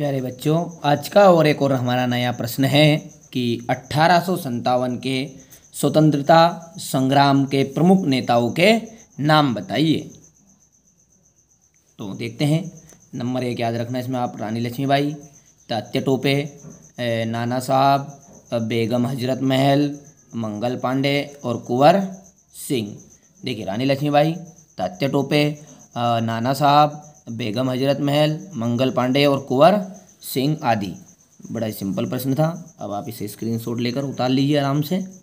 प्यारे बच्चों आज का और एक और हमारा नया प्रश्न है कि अट्ठारह के स्वतंत्रता संग्राम के प्रमुख नेताओं के नाम बताइए तो देखते हैं नंबर एक याद रखना इसमें आप रानी लक्ष्मीबाई तात्य टोपे नाना साहब बेगम हजरत महल मंगल पांडे और कुंवर सिंह देखिए रानी लक्ष्मीबाई तात्य टोपे नाना साहब बेगम हजरत महल मंगल पांडे और कुंवर सिंह आदि बड़ा ही सिंपल प्रश्न था अब आप इसे स्क्रीनशॉट लेकर उतार लीजिए आराम से